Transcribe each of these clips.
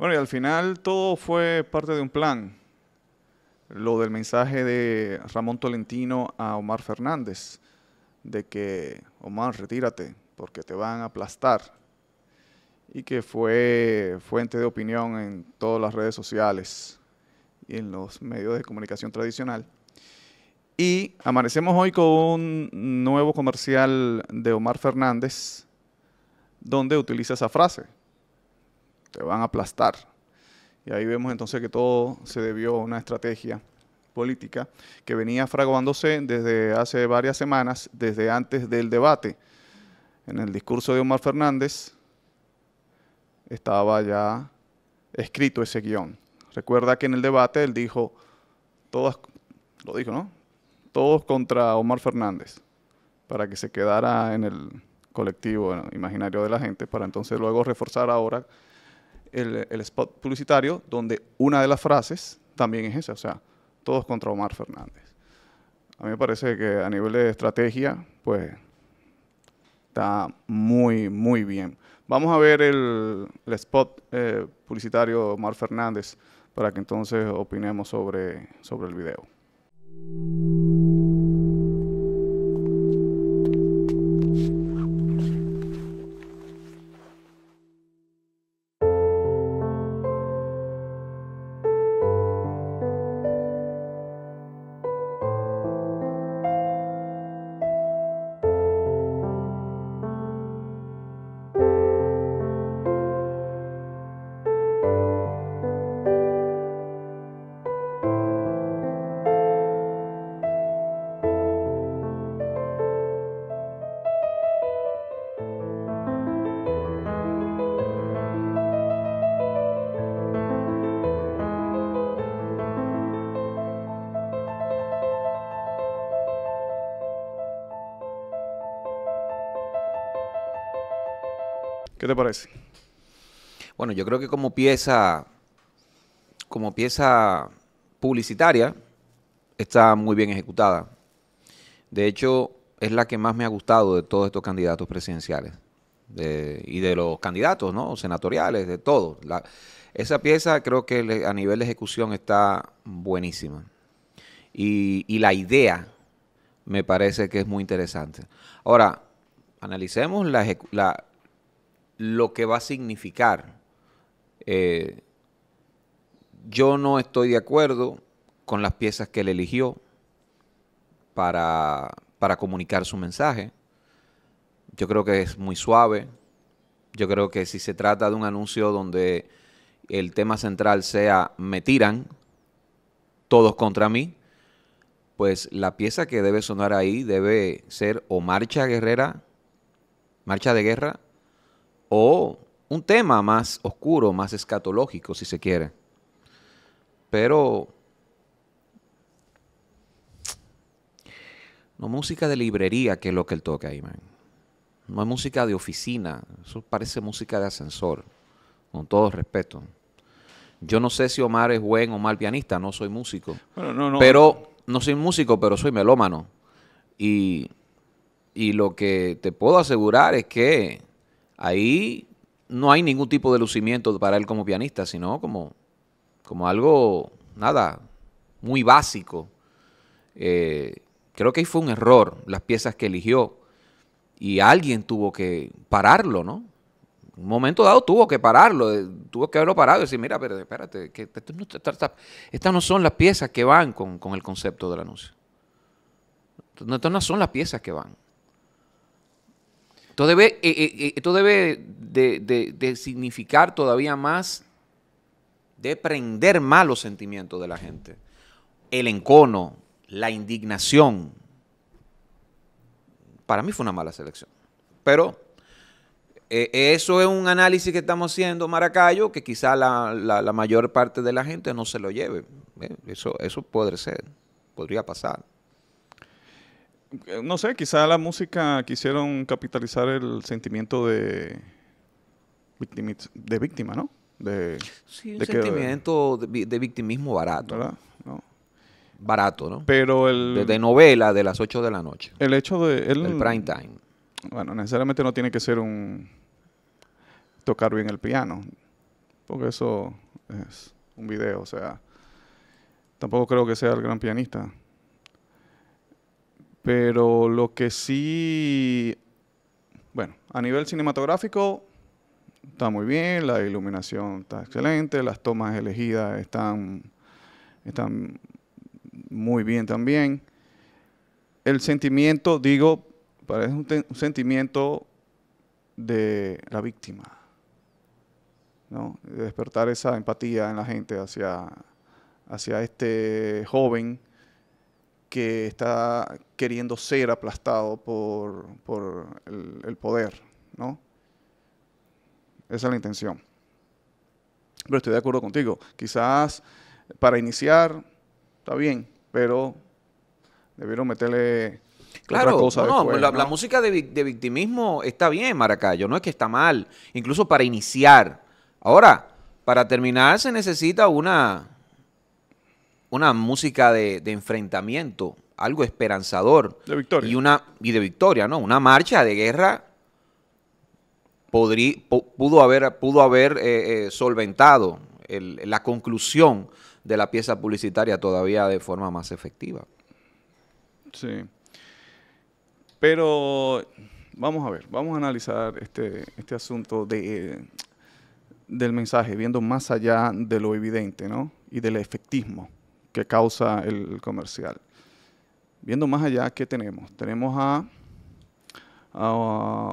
Bueno, y al final todo fue parte de un plan. Lo del mensaje de Ramón Tolentino a Omar Fernández, de que Omar, retírate, porque te van a aplastar. Y que fue fuente de opinión en todas las redes sociales y en los medios de comunicación tradicional. Y amanecemos hoy con un nuevo comercial de Omar Fernández, donde utiliza esa frase te van a aplastar. Y ahí vemos entonces que todo se debió a una estrategia política que venía fraguándose desde hace varias semanas, desde antes del debate. En el discurso de Omar Fernández estaba ya escrito ese guión. Recuerda que en el debate él dijo, todas, lo dijo, ¿no? Todos contra Omar Fernández, para que se quedara en el colectivo imaginario de la gente, para entonces luego reforzar ahora el, spot publicitario donde una de las frases también es esa, o sea, todos contra Omar Fernández. A mí me parece que a nivel de estrategia, pues está muy, muy bien. Vamos a ver el, spot eh, publicitario Omar Fernández para que entonces opinemos sobre, sobre el video. ¿Qué te parece? Bueno, yo creo que como pieza, como pieza publicitaria, está muy bien ejecutada. De hecho, es la que más me ha gustado de todos estos candidatos presidenciales y de los candidatos, ¿no? Senatoriales, de todos. esa pieza creo que a nivel de ejecución está buenísima. Y, la idea me parece que es muy interesante. Ahora, analicemos la, la, lo que va a significar. Eh, yo no estoy de acuerdo con las piezas que él eligió para, para comunicar su mensaje. Yo creo que es muy suave. Yo creo que si se trata de un anuncio donde el tema central sea me tiran, todos contra mí, pues la pieza que debe sonar ahí debe ser o marcha guerrera, marcha de guerra o un tema más oscuro, más escatológico, si se quiere. Pero no música de librería, que es lo que él toca ahí, man. No es música de oficina, eso parece música de ascensor, con todo respeto. Yo no sé si Omar es buen o mal pianista, no soy músico. Pero no soy músico, pero soy melómano. Y, y lo que te puedo asegurar es que ahí no hay ningún tipo de lucimiento para él como pianista, sino como, como algo, nada, muy básico. Eh, creo que ahí fue un error las piezas que eligió y alguien tuvo que pararlo, ¿no? un momento dado tuvo que pararlo, eh, tuvo que haberlo parado y decir, mira, pero espérate, estas no son las piezas que van con, con el concepto del anuncio. Estas no son las piezas que van. Esto debe, esto eh, eh, eh, debe de, significar todavía más, de prender malos sentimientos de la gente. El encono, la indignación. Para mí fue una mala selección. Pero eso es un análisis que estamos haciendo, Maracayo, que quizá la, mayor parte de la gente no se lo lleve. eso, eso puede ser, podría pasar. Eh, no sé, quizá la música quisieron capitalizar el sentimiento de, de víctima, ¿no? De, sí, de sentimiento de, victimismo barato. ¿Verdad? Barato, ¿no? Pero el... De, novela de las 8 de la noche. El hecho de... El, el prime time. Bueno, necesariamente no tiene que ser un... tocar bien el piano, porque eso es un video, o sea, tampoco creo que sea el gran pianista. Pero lo que sí, bueno, a nivel cinematográfico está muy bien, la iluminación está excelente, las tomas elegidas están, están muy bien también. El sentimiento, digo, parece un, sentimiento de la víctima, ¿no? De despertar esa empatía en la gente hacia este joven que está queriendo ser aplastado por, el, poder, ¿no? Esa es la intención. Pero estoy de acuerdo contigo. Quizás para iniciar está bien, pero debieron meterle claro, otra cosa la, música de, de victimismo está bien, Maracayo, no es que está mal, incluso para iniciar. Ahora, para terminar se necesita una, una música de, enfrentamiento, algo esperanzador. De victoria. Y, una, de victoria, ¿no? Una marcha de guerra pudo haber, pudo haber eh, eh, solventado la conclusión de la pieza publicitaria todavía de forma más efectiva. Sí. Pero vamos a ver, vamos a analizar este, este asunto de, del mensaje, viendo más allá de lo evidente, ¿no? Y del efectismo que causa el comercial. Viendo más allá, ¿qué tenemos? Tenemos a,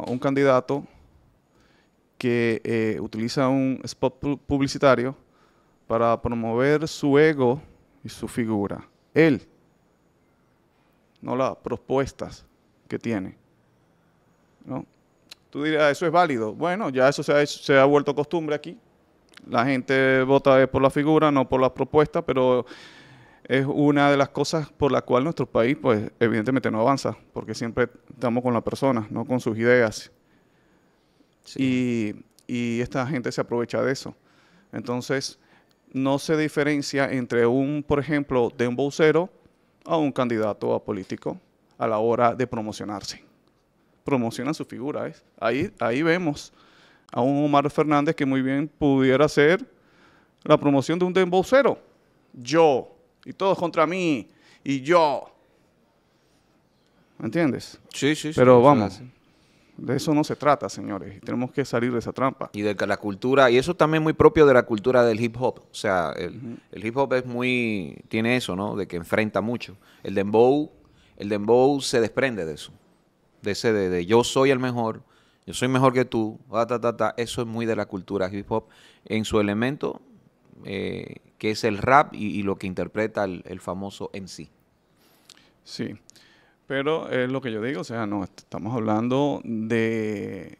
un candidato que eh, utiliza un spot publicitario para promover su ego y su figura. Él, no las propuestas que tiene. ¿no? Tú dirás, ah, eso es válido. Bueno, ya eso se ha, se ha vuelto costumbre aquí. La gente vota por la figura, no por las propuestas, pero es una de las cosas por la cual nuestro país, pues, evidentemente no avanza, porque siempre estamos con la persona, no con sus ideas. Y, esta gente se aprovecha de eso. Entonces, no se diferencia entre un, por ejemplo, de un bolsero a un candidato a político a la hora de promocionarse. Promocionan su figura, Ahí, ahí vemos a un Omar Fernández que muy bien pudiera ser la promoción de un bolsero. Yo, y todos contra mí y yo. ¿Me entiendes? Sí, sí, sí. Pero vamos. De eso no se trata, señores. Tenemos que salir de esa trampa. Y de la cultura, y eso también es muy propio de la cultura del hip hop. O sea, el, hip hop es muy, tiene eso, ¿no? De que enfrenta mucho. El dembow, el dembow se desprende de eso. De ese de, yo soy el mejor, yo soy mejor que tú, Eso es muy de la cultura hip hop en su elemento eh, que es el rap y, lo que interpreta el, famoso MC. Sí, pero es lo que yo digo, o sea, no, estamos hablando de,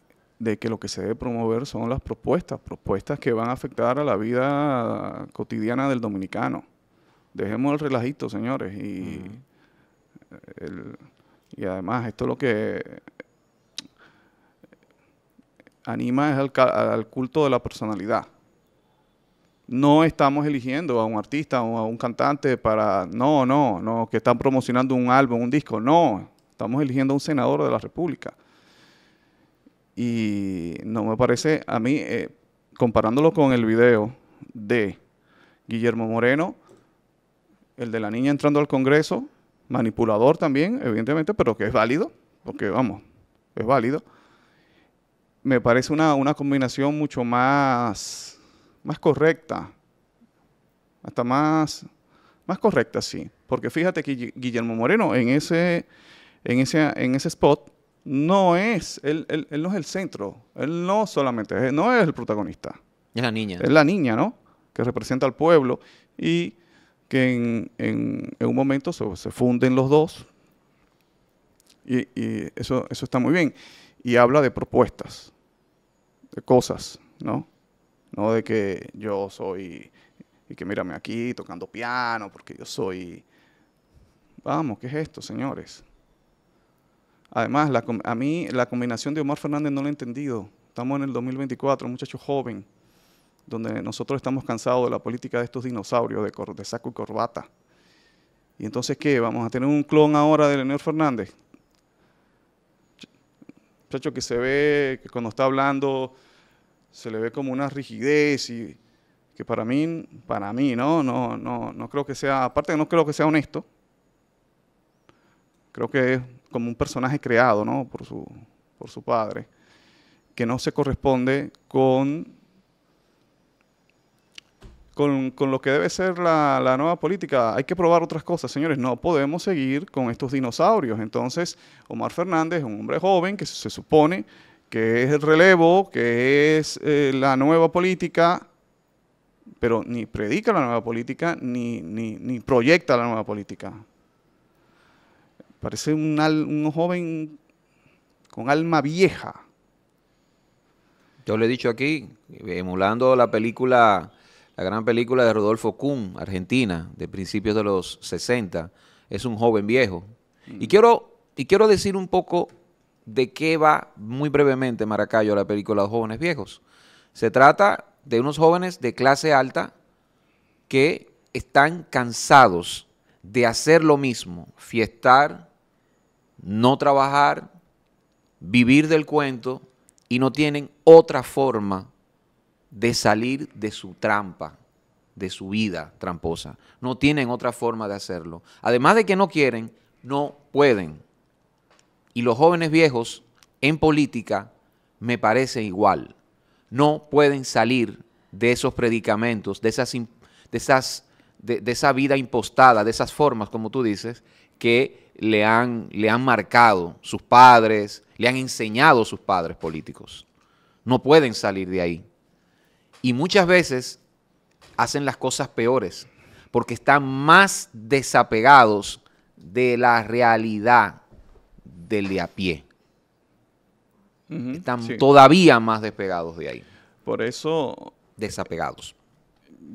que lo que se debe promover son las propuestas, propuestas que van a afectar a la vida cotidiana del dominicano. Dejemos el relajito, señores, y, además esto lo que anima es al culto de la personalidad no estamos eligiendo a un artista o a un cantante para, no, no, no, que están promocionando un álbum, un disco, no, estamos eligiendo a un senador de la República. Y no me parece, a mí, eh, comparándolo con el video de Guillermo Moreno, el de la niña entrando al Congreso, manipulador también, evidentemente, pero que es válido, porque vamos, es válido. Me parece una combinación mucho más más correcta, hasta más, más correcta, sí. Porque fíjate que Guillermo Moreno en ese, en ese spot no es, él, no es el centro, él no solamente, no es el protagonista. Es la niña. Es la niña, ¿no? Que representa al pueblo y que en, un momento se, funden los dos. Y, y, eso, eso está muy bien. Y habla de propuestas, de cosas, ¿no? No de que yo soy, y que mírame aquí tocando piano, porque yo soy... Vamos, ¿qué es esto, señores? Además, a mí la combinación de Omar Fernández no la he entendido. Estamos en el 2024, muchacho joven, donde nosotros estamos cansados de la política de estos dinosaurios de, saco y corbata. ¿Y entonces qué? ¿Vamos a tener un clon ahora de Leonel Fernández? Muchacho que se ve que cuando está hablando se le ve como una rigidez y que para mí, para mí, no, no, no, no creo que sea, aparte no creo que sea honesto, creo que es como un personaje creado, ¿no? Por su, por su padre, que no se corresponde con, con, lo que debe ser la, la, nueva política. Hay que probar otras cosas, señores, no podemos seguir con estos dinosaurios. Entonces, Omar Fernández, un hombre joven que se supone que es el relevo, que es eh, la nueva política, pero ni predica la nueva política, ni, proyecta la nueva política. Parece un, joven con alma vieja. Yo le he dicho aquí, emulando la película, la gran película de Rodolfo Kuhn, Argentina, de principios de los 60, es un joven viejo. Y, mm. quiero, y quiero decir un poco de qué va muy brevemente Maracayo la película Los jóvenes viejos. Se trata de unos jóvenes de clase alta que están cansados de hacer lo mismo, fiestar, no trabajar, vivir del cuento y no tienen otra forma de salir de su trampa, de su vida tramposa. No tienen otra forma de hacerlo. Además de que no quieren, no pueden y los jóvenes viejos en política me parece igual. No pueden salir de esos predicamentos, de, esas, de, esas, de, esa vida impostada, de esas formas, como tú dices, que le han, le han marcado sus padres, le han enseñado sus padres políticos. No pueden salir de ahí. Y muchas veces hacen las cosas peores porque están más desapegados de la realidad del de a pie. Están todavía más despegados de ahí. Por eso... Desapegados.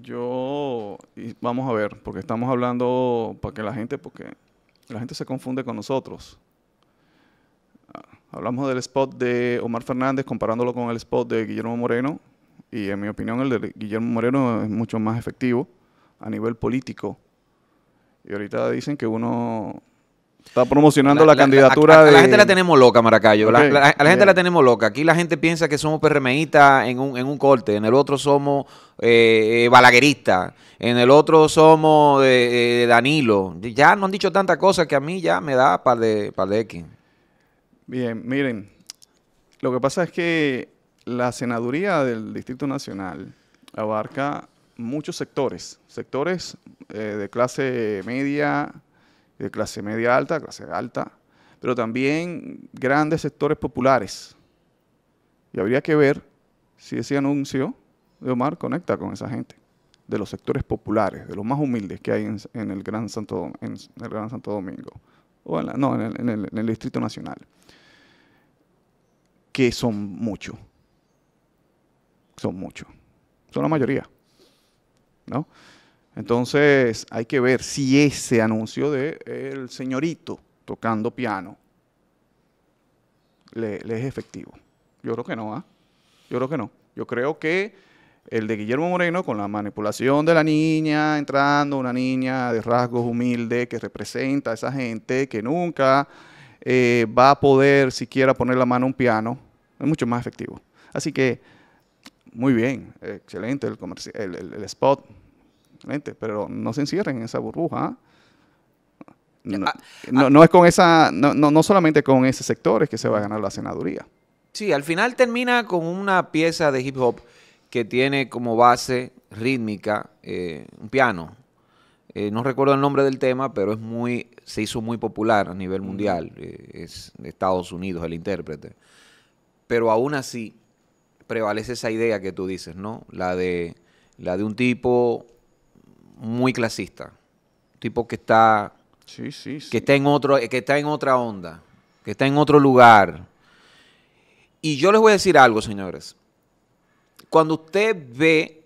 Yo, vamos a ver, porque estamos hablando para que la gente, porque la gente se confunde con nosotros. Ah, hablamos del spot de Omar Fernández comparándolo con el spot de Guillermo Moreno y en mi opinión el de Guillermo Moreno es mucho más efectivo a nivel político. Y ahorita dicen que uno Está promocionando la, candidatura de... A la gente la tenemos loca, Maracayo. La, la gente la tenemos loca. Aquí la gente piensa que somos PRMistas en un, corte, en el otro somos eh, eh en el otro somos de eh, eh, Danilo. Ya no han dicho tantas cosas que a mí ya me da par de, par de X. Bien, miren, lo que pasa es que la senaduría del Distrito Nacional abarca muchos sectores, sectores de clase media, de clase media alta, clase alta, pero también grandes sectores populares. Y habría que ver si ese anuncio de Omar conecta con esa gente, de los sectores populares, de los más humildes que hay en, el, Gran Santo, en el Gran Santo Domingo, o en el, Distrito Nacional, que son muchos, son muchos, son la mayoría, ¿no? Entonces hay que ver si ese anuncio de el señorito tocando piano le, es efectivo. Yo creo que no, ¿ah? Yo creo que no. Yo creo que el de Guillermo Moreno con la manipulación de la niña, entrando una niña de rasgos humildes que representa a esa gente que nunca eh, va a poder siquiera poner la mano a un piano, es mucho más efectivo. Así que, muy bien, excelente el, el spot, pero no se encierren en esa burbuja. ¿ah? Ah, ah. No, es con esa, no, solamente con ese sector que se va a ganar la senaduría. Sí, al final termina con una pieza de hip hop que tiene como base rítmica eh, un piano. Eh, no recuerdo el nombre del tema, pero es muy, se hizo muy popular a nivel mm. mundial. Eh, es de Estados Unidos el intérprete. Pero aún así prevalece esa idea que tú dices, ¿no? La de, la de un tipo muy clasista. Tipo que está. Que está en otro, que está en otra onda. Que está en otro lugar. Y yo les voy a decir algo, señores. Cuando usted ve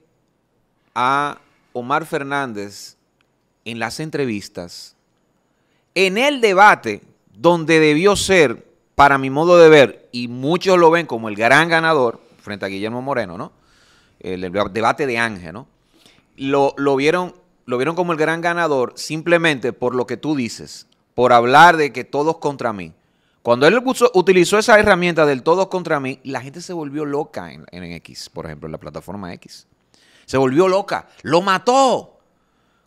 a Omar Fernández en las entrevistas, en el debate donde debió ser, para mi modo de ver, y muchos lo ven como el gran ganador, frente a Guillermo Moreno, ¿no? El, debate de Ángel, ¿no? Lo, lo vieron lo vieron como el gran ganador simplemente por lo que tú dices, por hablar de que todos contra mí. Cuando él utilizó esa herramienta del todos contra mí, la gente se volvió loca en, en, X, por ejemplo, en la plataforma X. Se volvió loca, lo mató.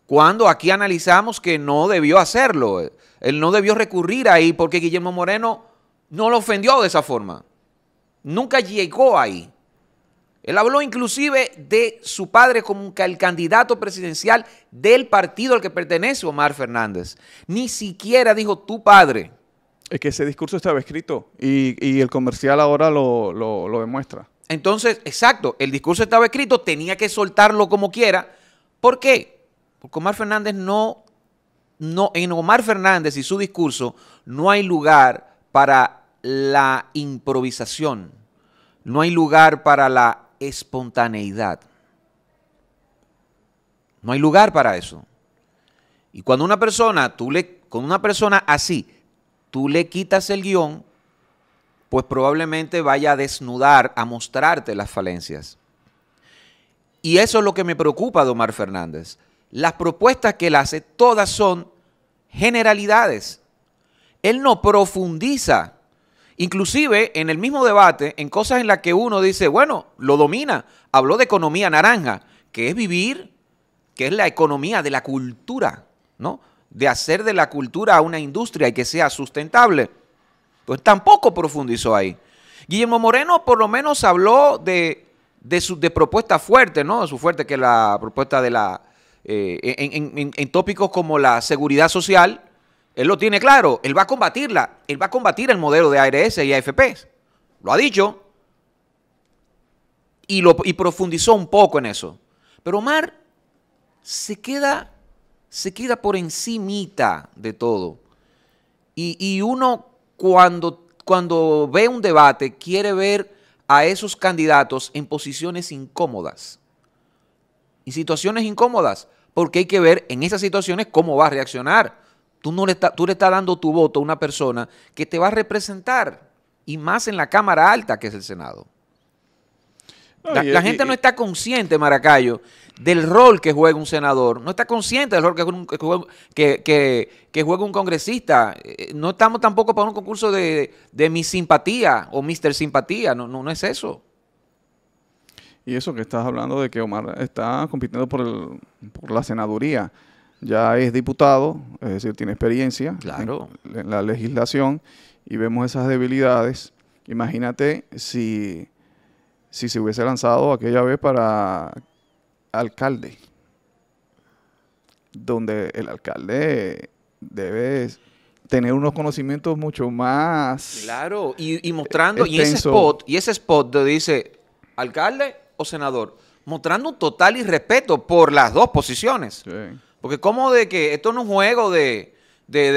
Cuando aquí analizamos que no debió hacerlo, él no debió recurrir ahí porque Guillermo Moreno no lo ofendió de esa forma. Nunca llegó ahí. Él habló inclusive de su padre como el candidato presidencial del partido al que pertenece Omar Fernández. Ni siquiera dijo tu padre. Es que ese discurso estaba escrito y, el comercial ahora lo, lo demuestra. Entonces, exacto, el discurso estaba escrito, tenía que soltarlo como quiera. ¿Por qué? Porque Omar Fernández no, no, en Omar Fernández y su discurso no hay lugar para la improvisación, no hay lugar para la espontaneidad. No hay lugar para eso. Y cuando una persona, tú le, con una persona así, tú le quitas el guión, pues probablemente vaya a desnudar, a mostrarte las falencias. Y eso es lo que me preocupa domar Fernández. Las propuestas que él hace, todas son generalidades. Él no profundiza Inclusive en el mismo debate, en cosas en las que uno dice, bueno, lo domina, habló de economía naranja, que es vivir, que es la economía de la cultura, ¿no? De hacer de la cultura una industria y que sea sustentable. Pues tampoco profundizó ahí. Guillermo Moreno por lo menos habló de, de, su, de propuesta fuerte, ¿no? su fuerte que la propuesta de la... Eh, en, en tópicos como la seguridad social, él lo tiene claro, él va a combatirla, él va a combatir el modelo de ARS y AFP, Lo ha dicho. Y, profundizó un poco en eso. Pero Omar se queda, se queda por encimita de todo. Y, uno cuando, cuando ve un debate quiere ver a esos candidatos en posiciones incómodas. Y situaciones incómodas, porque hay que ver en esas situaciones cómo va a reaccionar Tú, no le está, tú le estás dando tu voto a una persona que te va a representar, y más en la Cámara Alta, que es el Senado. la, gente no está consciente, Maracayo, del rol que juega un senador, no está consciente del rol que juega un, congresista. Eh, no estamos tampoco para un concurso de, de mi simpatía o Mister Simpatía, no, no, es eso. Y eso que estás hablando de que Omar está compitiendo por, por la senaduría ya es diputado, es decir, tiene experiencia en, la legislación y vemos esas debilidades. Imagínate si, se hubiese lanzado aquella vez para alcalde, donde el alcalde debe tener unos conocimientos mucho más. Claro, y, mostrando, y ese spot, y ese spot donde dice alcalde o senador, mostrando un total irrespeto por las dos posiciones. Sí. Porque como de que esto no es un juego de,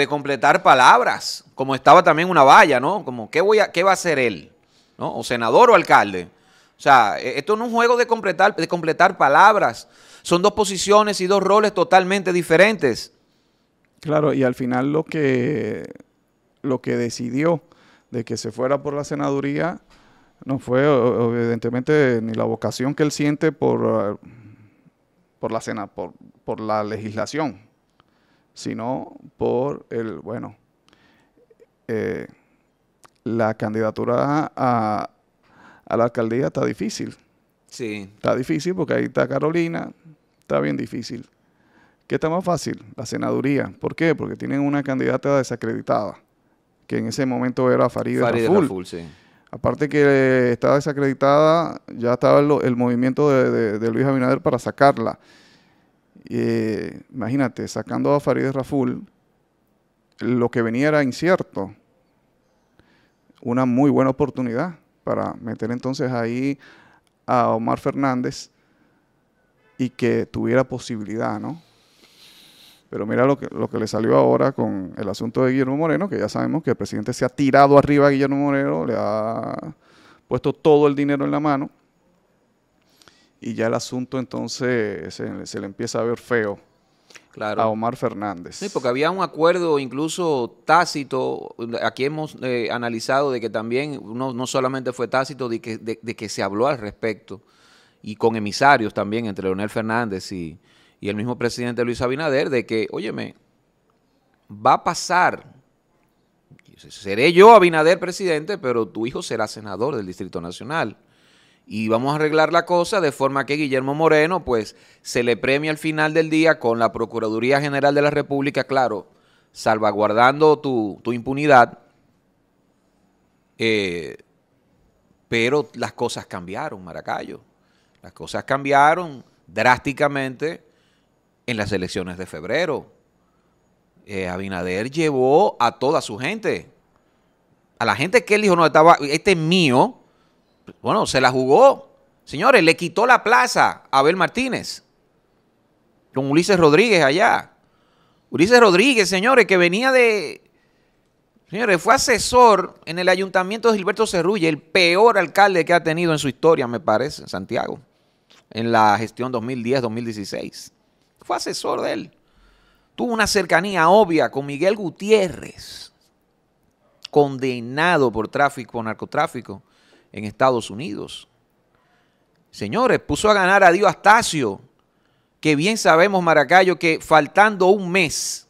completar palabras, como estaba también una valla, ¿no? Como, ¿qué, voy a, va a hacer él? ¿No? O senador o alcalde. O sea, e, esto no es un juego de completar, de completar palabras. Son dos posiciones y dos roles totalmente diferentes. Claro, y al final lo que, lo que decidió de que se fuera por la senaduría no fue evidentemente ni la vocación que él siente por por la cena, por, por la legislación, sino por el, bueno, eh, la candidatura a, la alcaldía está difícil. Sí. Está difícil porque ahí está Carolina, está bien difícil. ¿Qué está más fácil? La senaduría. ¿Por qué? Porque tienen una candidata desacreditada, que en ese momento era Farida Raful. sí. Aparte que eh, estaba desacreditada, ya estaba el, movimiento de, Luis Abinader para sacarla. Eh, imagínate, sacando a Farideh Raful, lo que venía era incierto. Una muy buena oportunidad para meter entonces ahí a Omar Fernández y que tuviera posibilidad, ¿no? Pero mira lo que, lo que le salió ahora con el asunto de Guillermo Moreno, que ya sabemos que el presidente se ha tirado arriba a Guillermo Moreno, le ha puesto todo el dinero en la mano. Y ya el asunto entonces se, le empieza a ver feo claro. a Omar Fernández. Sí, porque había un acuerdo incluso tácito, aquí hemos eh, analizado de que también no, no solamente fue tácito, de que, de, de que se habló al respecto, y con emisarios también entre Leonel Fernández y, y el mismo presidente Luis Abinader de que, óyeme, va a pasar, seré yo Abinader presidente, pero tu hijo será senador del Distrito Nacional. Y vamos a arreglar la cosa de forma que Guillermo Moreno, pues, se le premia al final del día con la Procuraduría General de la República, claro, salvaguardando tu, tu impunidad. Eh, pero las cosas cambiaron, Maracayo. Las cosas cambiaron drásticamente en las elecciones de febrero. Eh, Abinader llevó a toda su gente. A la gente que él dijo, no, estaba, este es mío. Bueno, se la jugó. Señores, le quitó la plaza a Abel Martínez. Con Ulises Rodríguez allá. Ulises Rodríguez, señores, que venía de... Señores, fue asesor en el ayuntamiento de Gilberto Cerrulla, el peor alcalde que ha tenido en su historia, me parece, en Santiago, en la gestión 2010-2016 fue asesor de él. Tuvo una cercanía obvia con Miguel Gutiérrez, condenado por tráfico, narcotráfico en Estados Unidos. Señores, puso a ganar a Dios Astacio, que bien sabemos, Maracayo, que faltando un mes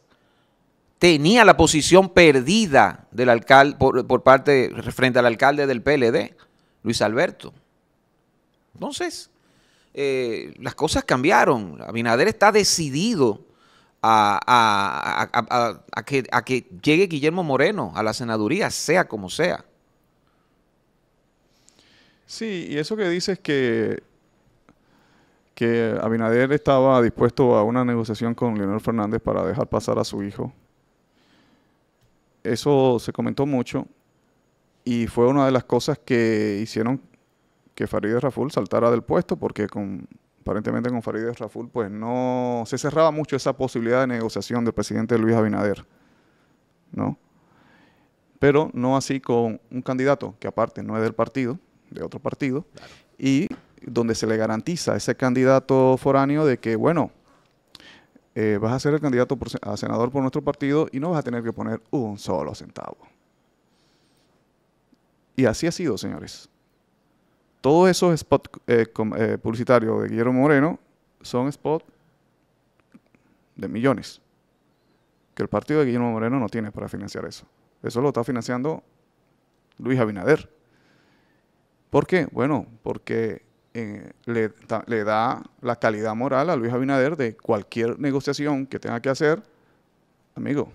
tenía la posición perdida del por, por parte frente al alcalde del PLD, Luis Alberto. Entonces, eh, las cosas cambiaron. Abinader está decidido a, que, llegue Guillermo Moreno a la senaduría, sea como sea. Sí, y eso que dices que, que Abinader estaba dispuesto a una negociación con Leonel Fernández para dejar pasar a su hijo. Eso se comentó mucho y fue una de las cosas que hicieron que Farideh Raful saltara del puesto porque con, aparentemente con Farideh Raful pues no se cerraba mucho esa posibilidad de negociación del presidente Luis Abinader, ¿no? Pero no así con un candidato que aparte no es del partido, de otro partido, y donde se le garantiza a ese candidato foráneo de que, bueno, eh, vas a ser el candidato a senador por nuestro partido y no vas a tener que poner un solo centavo. Y así ha sido, señores todos esos spots eh, eh, publicitarios de Guillermo Moreno son spots de millones, que el partido de Guillermo Moreno no tiene para financiar eso. Eso lo está financiando Luis Abinader. ¿Por qué? Bueno, porque eh, le, da la calidad moral a Luis Abinader de cualquier negociación que tenga que hacer. Amigo,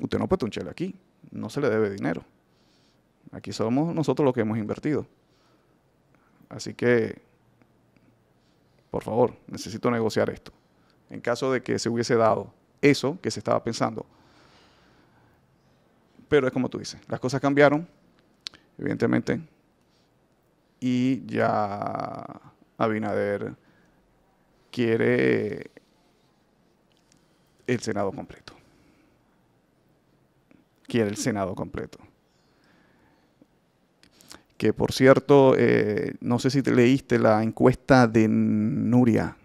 usted no puede un aquí, no se le debe dinero. Aquí somos nosotros los que hemos invertido. Así que, por favor, necesito negociar esto. En caso de que se hubiese dado eso que se estaba pensando. Pero es como tú dices, las cosas cambiaron, evidentemente, y ya Abinader quiere el Senado completo. Quiere el Senado completo que por cierto, eh, no sé si te leíste la encuesta de Nuria.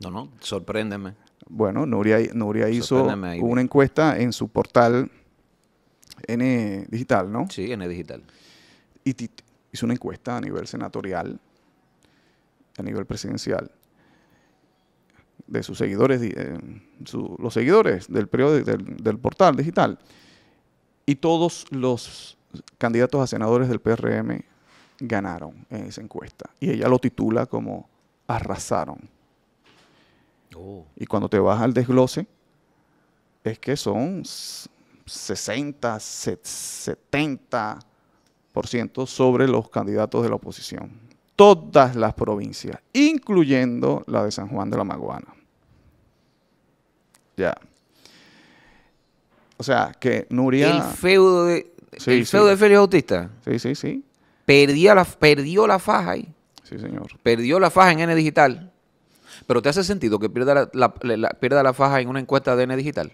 No, no, sorpréndeme. Bueno, Nuria, Nuria hizo una encuesta en su portal N Digital, ¿no? Sí, N Digital. Y hizo una encuesta a nivel senatorial, a nivel presidencial, de sus seguidores, eh, los seguidores del, periodo, del portal digital. Y todos los candidatos a senadores del PRM ganaron en esa encuesta. Y ella lo titula como arrasaron. Oh. Y cuando te vas al desglose, es que son 60, 70% por ciento sobre los candidatos de la oposición. Todas las provincias, incluyendo la de San Juan de la Maguana. Ya. O sea, que Nuria... El feudo de, el sí. de Félix Sí, sí, sí. la, perdió la faja ahí. Sí, señor. Perdió la faja en N Digital. Pero ¿te hace sentido que pierda la, pierda la faja en una encuesta de N Digital?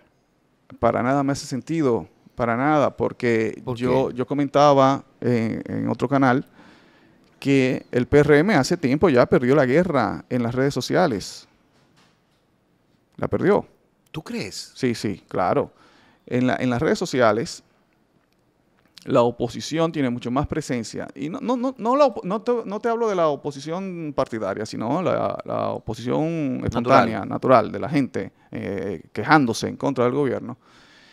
Para nada me hace sentido, para nada, porque yo, yo comentaba en, en, otro canal que el PRM hace tiempo ya perdió la guerra en las redes sociales. La perdió. ¿Tú crees? Sí, sí, claro en, las redes sociales, la oposición tiene mucho más presencia. Y no, no, no, no, te, hablo de la oposición partidaria, sino la, oposición espontánea, natural. de la gente eh, quejándose en contra del gobierno.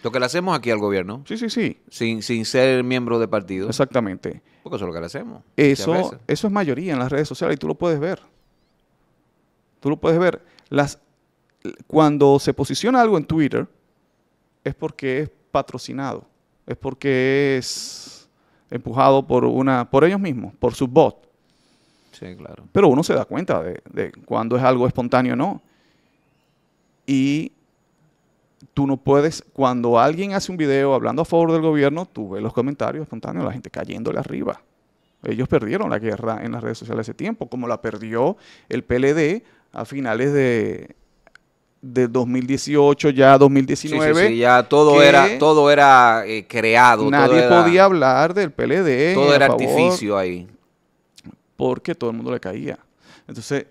Lo que le hacemos aquí al gobierno. Sí, sí, sí. Sin, sin ser miembro de partido. Exactamente. Porque eso es lo que le hacemos. Eso, eso es mayoría en las redes sociales y tú lo puedes ver. Tú lo puedes ver. Las, cuando se posiciona algo en Twitter, es porque es patrocinado, es porque es empujado por, una, por ellos mismos, por sus bot. Sí, claro. Pero uno se da cuenta de, cuando es algo espontáneo o no. Y tú no puedes, cuando alguien hace un video hablando a favor del gobierno, tú ves los comentarios espontáneos, la gente cayéndole arriba. Ellos perdieron la guerra en las redes sociales ese tiempo, como la perdió el PLD a finales de, de 2018 ya 2019 sí, sí, ya todo era todo era eh, creado nadie podía hablar del PLD todo era artificio ahí porque todo el mundo le caía entonces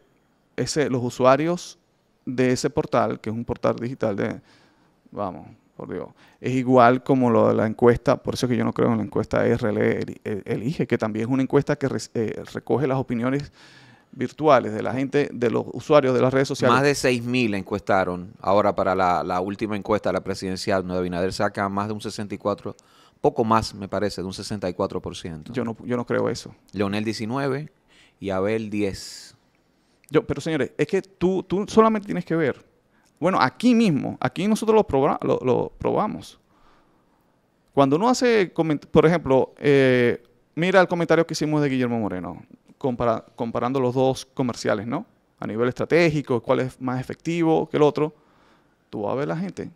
ese los usuarios de ese portal que es un portal digital de vamos por Dios es igual como lo de la encuesta por eso que yo no creo en la encuesta RL e, elige que también es una encuesta que eh, recoge las opiniones virtuales de la gente, de los usuarios de las redes sociales. Más de 6.000 encuestaron ahora para la, última encuesta de la presidencial Nueva Binader saca más de un 64, poco más me parece, de un 64%. Yo no, yo no creo eso. Leonel 19 y Abel 10. Yo, pero señores, es que tú, solamente tienes que ver. Bueno, aquí mismo, aquí nosotros lo, lo, probamos. Cuando uno hace, por ejemplo, eh, mira el comentario que hicimos de Guillermo Moreno comparando los dos comerciales, ¿no? A nivel estratégico, cuál es más efectivo que el otro, tú vas a ver la gente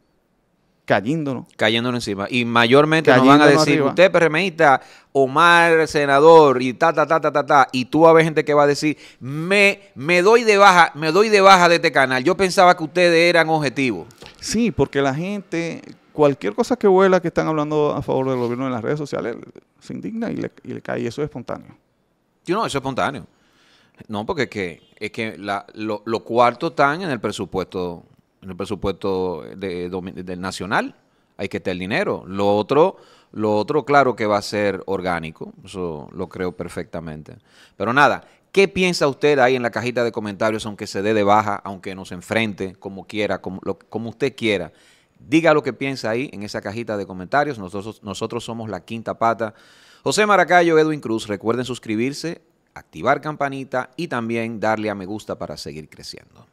cayéndonos. Cayéndonos encima. Y mayormente nos van a decir, usted PRMista, Omar, senador, y ta, ta, ta, ta, ta, ta. Y tú vas a ver gente que va a decir, me, me doy de baja, me doy de baja de este canal. Yo pensaba que ustedes eran objetivos. Sí, porque la gente, cualquier cosa que vuela que están hablando a favor del gobierno en las redes sociales, se indigna y le, y le cae. Y eso es espontáneo. Yo no, eso es espontáneo. No, porque es que, es que lo, cuarto están en el presupuesto, en el presupuesto del nacional. Hay que tener dinero. Lo otro, lo otro, claro que va a ser orgánico. Eso lo creo perfectamente. Pero nada, ¿qué piensa usted ahí en la cajita de comentarios, aunque se dé de baja, aunque nos enfrente, como quiera, como, como usted quiera? Diga lo que piensa ahí en esa cajita de comentarios. Nosotros, nosotros somos la quinta pata. José Maracayo, Edwin Cruz, recuerden suscribirse, activar campanita y también darle a me gusta para seguir creciendo.